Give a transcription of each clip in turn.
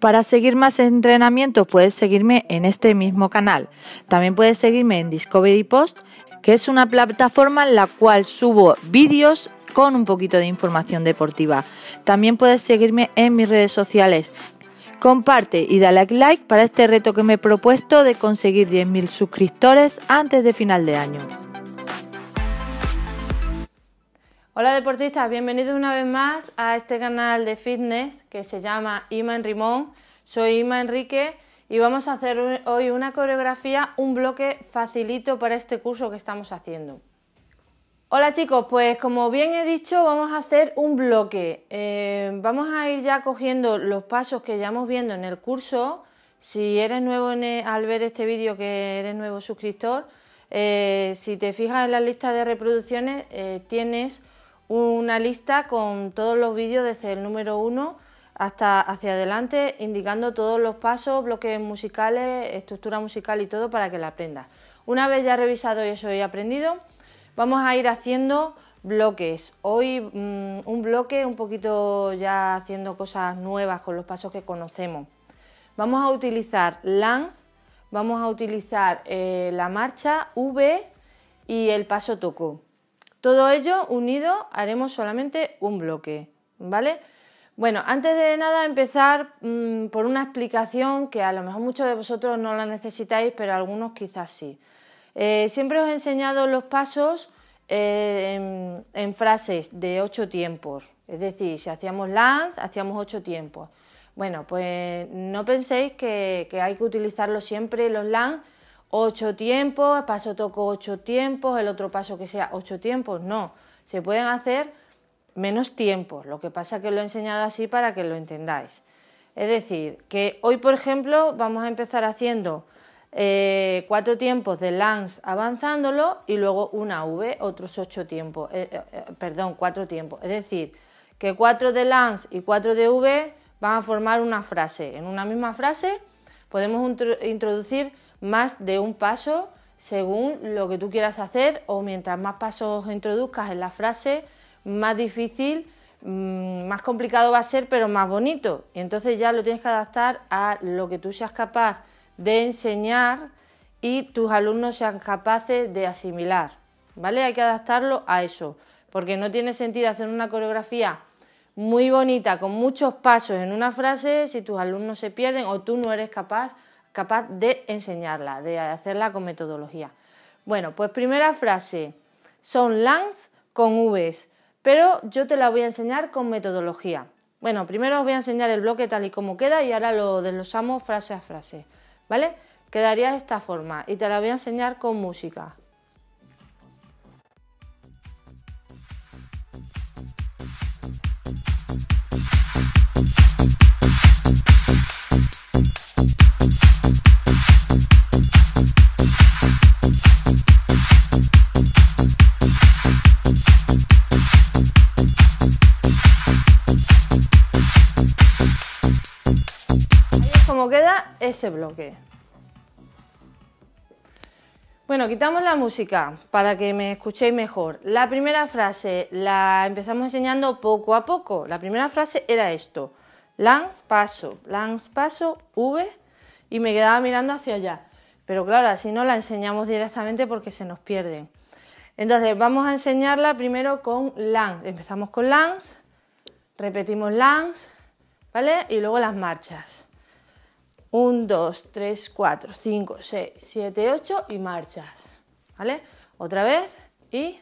Para seguir más entrenamientos puedes seguirme en este mismo canal. También puedes seguirme en Discovery Post, que es una plataforma en la cual subo vídeos con un poquito de información deportiva. También puedes seguirme en mis redes sociales. Comparte y dale like para este reto que me he propuesto de conseguir 10.000 suscriptores antes de final de año. Hola deportistas, bienvenidos una vez más a este canal de fitness que se llama Ima en Rimón. Soy Ima Enrique y vamos a hacer hoy una coreografía, un bloque facilito para este curso que estamos haciendo. Hola chicos, pues como bien he dicho vamos a hacer un bloque. Eh, vamos a ir ya cogiendo los pasos que ya hemos viendo en el curso. Si eres nuevo e, al ver este vídeo, que eres nuevo suscriptor, eh, si te fijas en la lista de reproducciones eh, tienes una lista con todos los vídeos desde el número 1 hasta hacia adelante, indicando todos los pasos, bloques musicales, estructura musical y todo para que la aprendas. Una vez ya revisado y eso y aprendido, vamos a ir haciendo bloques. Hoy mm, un bloque un poquito ya haciendo cosas nuevas con los pasos que conocemos. Vamos a utilizar lance vamos a utilizar eh, la marcha V y el paso toco. Todo ello unido haremos solamente un bloque, ¿vale? Bueno, antes de nada empezar mm, por una explicación que a lo mejor muchos de vosotros no la necesitáis, pero algunos quizás sí. Eh, siempre os he enseñado los pasos eh, en, frases de ocho tiempos, es decir, si hacíamos lans, hacíamos ocho tiempos. Bueno, pues no penséis que, hay que utilizarlo siempre los lans, ocho tiempos, paso toco ocho tiempos, el otro paso que sea ocho tiempos, no, se pueden hacer menos tiempos, lo que pasa que lo he enseñado así para que lo entendáis. Es decir, que hoy por ejemplo vamos a empezar haciendo eh, cuatro tiempos de lance avanzándolo y luego una V, otros ocho tiempos, eh, eh, eh, perdón, cuatro tiempos. Es decir, que cuatro de lance y 4 de V van a formar una frase. En una misma frase podemos introducir más de un paso según lo que tú quieras hacer o mientras más pasos introduzcas en la frase, más difícil, mm, más complicado va a ser, pero más bonito. Y entonces ya lo tienes que adaptar a lo que tú seas capaz de enseñar y tus alumnos sean capaces de asimilar. ¿Vale? Hay que adaptarlo a eso, porque no tiene sentido hacer una coreografía muy bonita con muchos pasos en una frase si tus alumnos se pierden o tú no eres capaz capaz de enseñarla, de hacerla con metodología. Bueno, pues primera frase, son LANs con Vs, pero yo te la voy a enseñar con metodología. Bueno, primero os voy a enseñar el bloque tal y como queda y ahora lo desglosamos frase a frase, ¿vale? Quedaría de esta forma y te la voy a enseñar con música. bloque. Bueno, quitamos la música para que me escuchéis mejor. La primera frase la empezamos enseñando poco a poco. La primera frase era esto. Lance, paso, lance, paso, V y me quedaba mirando hacia allá. Pero claro, así no la enseñamos directamente porque se nos pierden. Entonces vamos a enseñarla primero con lance. Empezamos con lance, repetimos lance, ¿vale? Y luego las marchas. 1, 2, 3, 4, 5, 6, 7, 8 y marchas. ¿Vale? Otra vez y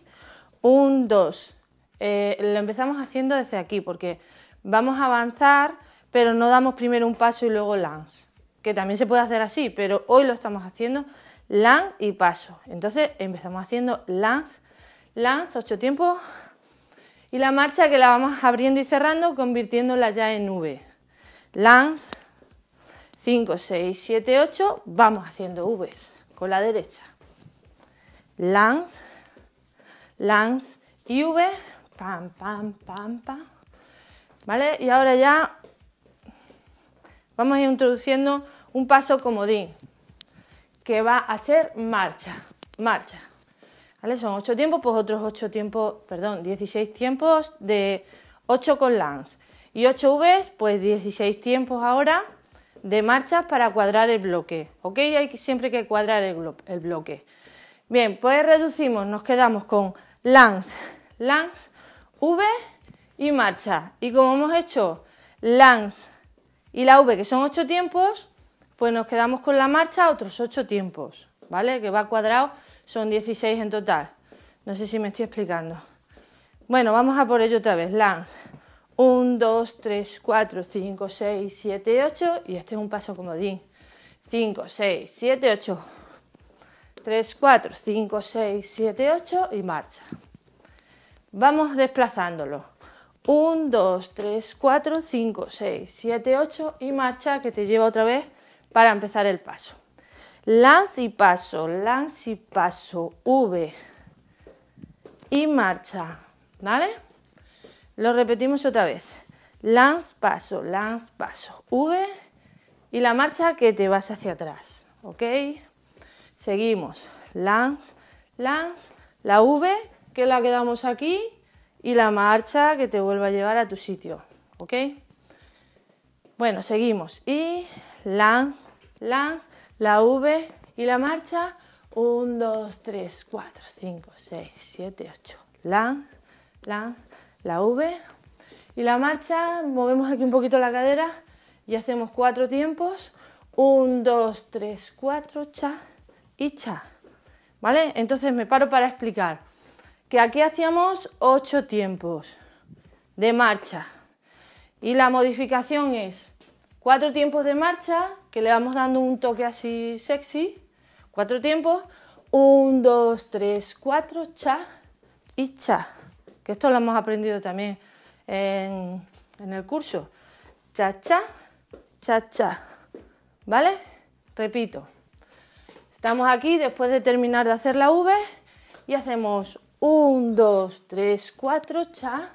1, 2. Eh, lo empezamos haciendo desde aquí porque vamos a avanzar, pero no damos primero un paso y luego lance. Que también se puede hacer así, pero hoy lo estamos haciendo lance y paso. Entonces empezamos haciendo lance, lance, ocho tiempos. Y la marcha que la vamos abriendo y cerrando, convirtiéndola ya en V. Lance, 5, 6, 7, 8, vamos haciendo Vs con la derecha. Lance, lance y V, pam, pam, pam, pam. ¿Vale? Y ahora ya vamos a ir introduciendo un paso comodín, que va a ser marcha, marcha. ¿Vale? Son 8 tiempos, pues otros 8 tiempos, perdón, 16 tiempos de 8 con lance. Y 8 Vs, pues 16 tiempos ahora de marchas para cuadrar el bloque. ¿Ok? Hay siempre que cuadrar el, el bloque. Bien, pues reducimos, nos quedamos con lance, lance, V y marcha. Y como hemos hecho lance y la V, que son ocho tiempos, pues nos quedamos con la marcha otros 8 tiempos, ¿vale? Que va cuadrado, son 16 en total. No sé si me estoy explicando. Bueno, vamos a por ello otra vez. Lance, 1, 2, 3, 4, 5, 6, 7, 8 y este es un paso comodín. 5, 6, 7, 8. 3, 4, 5, 6, 7, 8 y marcha. Vamos desplazándolo. 1, 2, 3, 4, 5, 6, 7, 8 y marcha que te lleva otra vez para empezar el paso. Lance y paso, lance y paso, V y marcha, ¿vale? Lo repetimos otra vez. Lance, paso, lance, paso. V y la marcha que te vas hacia atrás. ¿Ok? Seguimos. Lance, lance. La V que la quedamos aquí y la marcha que te vuelva a llevar a tu sitio. ¿Ok? Bueno, seguimos. Y lance, lance. La V y la marcha. 1, 2, 3, 4, 5, 6, 7, 8. Lance, lance la V. Y la marcha, movemos aquí un poquito la cadera y hacemos cuatro tiempos. 1, dos, tres, cuatro, cha y cha. ¿Vale? Entonces me paro para explicar que aquí hacíamos ocho tiempos de marcha. Y la modificación es cuatro tiempos de marcha, que le vamos dando un toque así sexy, cuatro tiempos, 1, dos, tres, cuatro, cha y cha que esto lo hemos aprendido también en, el curso. Cha, cha, cha, cha. ¿Vale? Repito. Estamos aquí después de terminar de hacer la V y hacemos 1, 2, 3, 4, cha,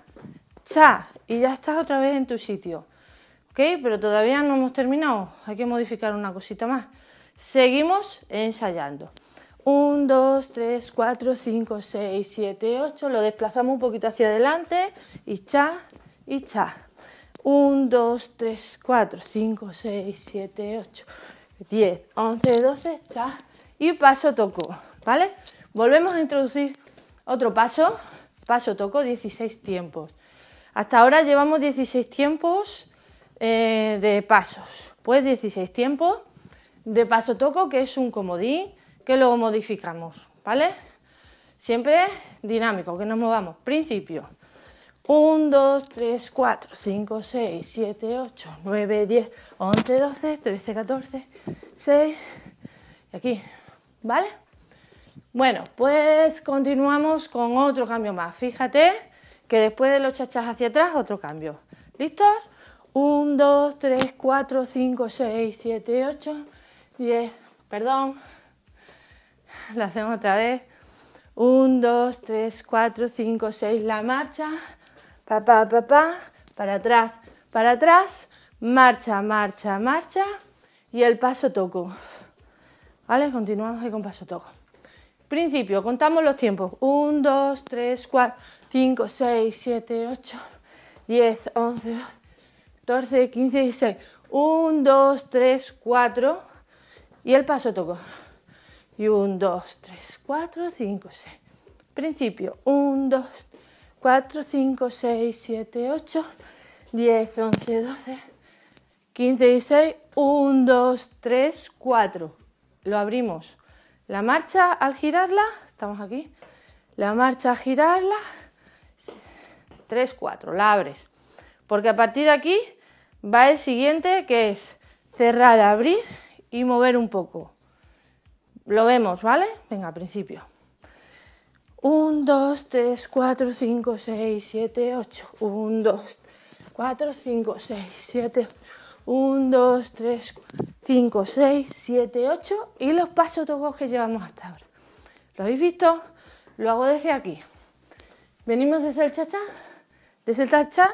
cha. Y ya estás otra vez en tu sitio. ¿Ok? Pero todavía no hemos terminado. Hay que modificar una cosita más. Seguimos ensayando. 1, 2, 3, 4, 5, 6, 7, 8. Lo desplazamos un poquito hacia adelante y cha y cha. 1, 2, 3, 4, 5, 6, 7, 8, 10, 11, 12, cha. Y paso toco, ¿vale? Volvemos a introducir otro paso. Paso toco 16 tiempos. Hasta ahora llevamos 16 tiempos eh, de pasos. Pues 16 tiempos de paso toco, que es un comodín que luego modificamos, ¿vale? Siempre dinámico, que nos movamos. Principio. 1, 2, 3, 4, 5, 6, 7, 8, 9, 10, 11, 12, 13, 14, 6. Y aquí, ¿vale? Bueno, pues continuamos con otro cambio más. Fíjate que después de los chachas hacia atrás, otro cambio. ¿Listos? 1, 2, 3, 4, 5, 6, 7, 8, 10, perdón, Lo hacemos otra vez. 1, 2, 3, 4, 5, 6, la marcha. Pa, pa, pa, pa, para atrás, para atrás. Marcha, marcha, marcha. Y el paso toco. ¿Vale? Continuamos ahí con paso toco. Principio, contamos los tiempos. 1, 2, 3, 4, 5, 6, 7, 8, 10, 11, 12, 14, 15, 16. 1, 2, 3, 4. Y el paso toco. Y 1, 2, 3, 4, 5, 6. Principio. 1, 2, 4, 5, 6, 7, 8, 10, 11, 12, 15, 16. 1, 2, 3, 4. Lo abrimos. La marcha al girarla, estamos aquí. La marcha a girarla, 3, 4. La abres. Porque a partir de aquí va el siguiente que es cerrar, abrir y mover un poco. Lo vemos, ¿vale? Venga, principio. 1, 2, 3, 4, 5, 6, 7, 8. 1, 2, 4, 5, 6, 7. 1, 2, 3, 5, 6, 7, 8. Y los pasos tocos que llevamos hasta ahora. ¿Lo habéis visto? Lo hago desde aquí. Venimos desde el chachá. Desde el tacha,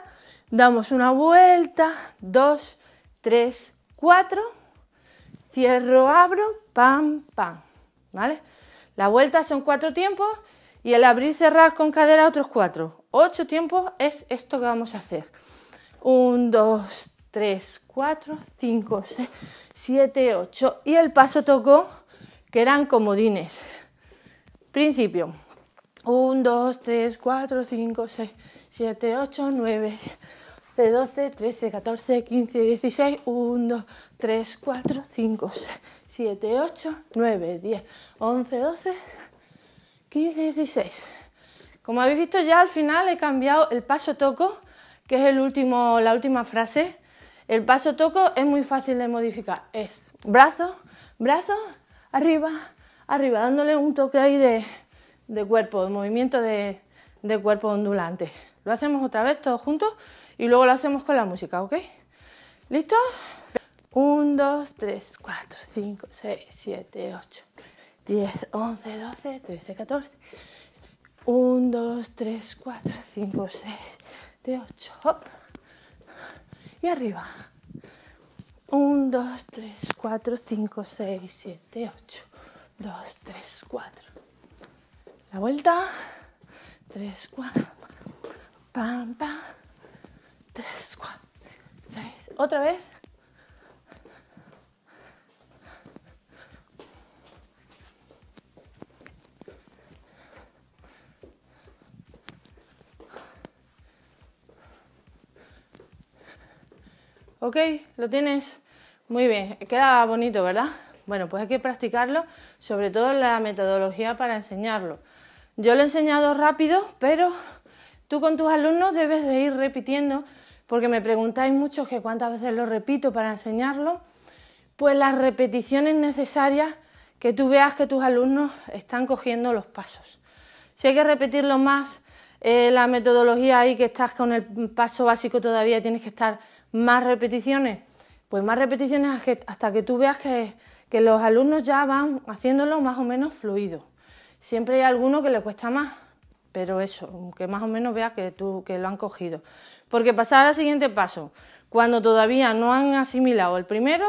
damos una vuelta. 2, 3, 4. Cierro, abro. Pam, pam. ¿vale? La vuelta son cuatro tiempos y el abrir y cerrar con cadera otros cuatro. Ocho tiempos es esto que vamos a hacer. 1, 2, 3, 4, 5, 6, 7, 8 Y el paso tocó, que eran comodines. Principio. 1, 2, 3, 4, 5, 6, 7, 8, 9, 12, 13, 14, 15, 16, 1, 2, 3, 4, 5, 6, 7, 8, 9, 10, 11, 12, 15, 16. Como habéis visto ya al final he cambiado el paso toco, que es el último, la última frase. El paso toco es muy fácil de modificar. Es brazo, brazo, arriba, arriba, dándole un toque ahí de, de cuerpo, de movimiento de, de cuerpo ondulante. Lo hacemos otra vez todos juntos y luego lo hacemos con la música, ¿ok? ¿Listos? 1, 2, 3, 4, 5, 6, 7, 8, 10, 11, 12, 13, 14. 1, 2, 3, 4, 5, 6, 7, 8. Y arriba. 1, 2, 3, 4, 5, 6, 7, 8. 2, 3, 4. La vuelta tres 4, pam, pam, tres 4, 6, otra vez. ¿Ok? ¿Lo tienes? Muy bien, queda bonito, ¿verdad? Bueno, pues hay que practicarlo, sobre todo la metodología para enseñarlo. Yo lo he enseñado rápido, pero tú con tus alumnos debes de ir repitiendo, porque me preguntáis mucho que cuántas veces lo repito para enseñarlo, pues las repeticiones necesarias que tú veas que tus alumnos están cogiendo los pasos. Si hay que repetirlo más, eh, la metodología ahí que estás con el paso básico todavía tienes que estar más repeticiones, pues más repeticiones hasta que tú veas que los alumnos ya van haciéndolo más o menos fluido. Siempre hay alguno que le cuesta más, pero eso, que más o menos vea que, tú, que lo han cogido. Porque pasar al siguiente paso, cuando todavía no han asimilado el primero,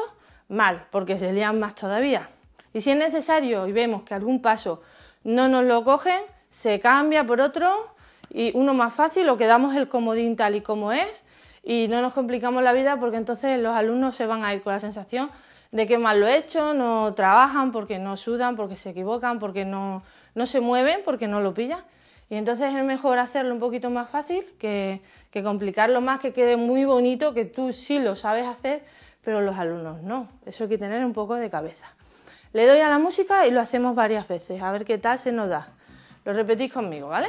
mal, porque se lían más todavía. Y si es necesario y vemos que algún paso no nos lo cogen, se cambia por otro y uno más fácil o quedamos el comodín tal y como es y no nos complicamos la vida porque entonces los alumnos se van a ir con la sensación de qué mal lo he hecho, no trabajan porque no sudan, porque se equivocan, porque no, se mueven, porque no lo pillan. Y entonces es mejor hacerlo un poquito más fácil que complicarlo más, que quede muy bonito, que tú sí lo sabes hacer, pero los alumnos no. Eso hay que tener un poco de cabeza. Le doy a la música y lo hacemos varias veces, a ver qué tal se nos da. Lo repetís conmigo, ¿vale?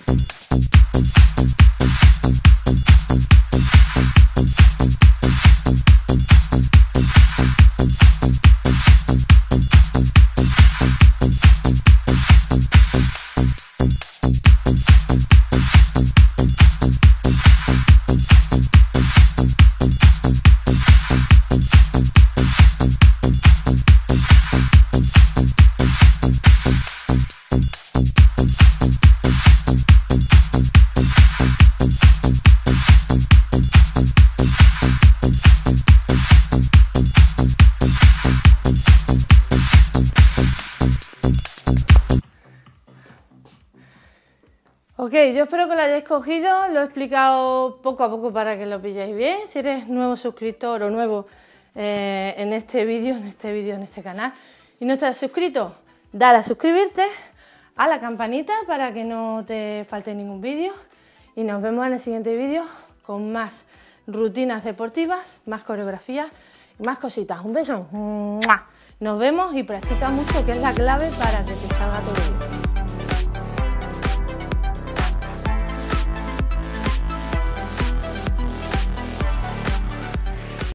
yo espero que lo hayáis cogido, lo he explicado poco a poco para que lo pilléis bien. Si eres nuevo suscriptor o nuevo eh, en este vídeo, en este vídeo, en este canal, y no estás suscrito, dale a suscribirte, a la campanita para que no te falte ningún vídeo. Y nos vemos en el siguiente vídeo con más rutinas deportivas, más coreografías y más cositas. Un beso. Nos vemos y practica mucho, que es la clave para que te salga todo bien.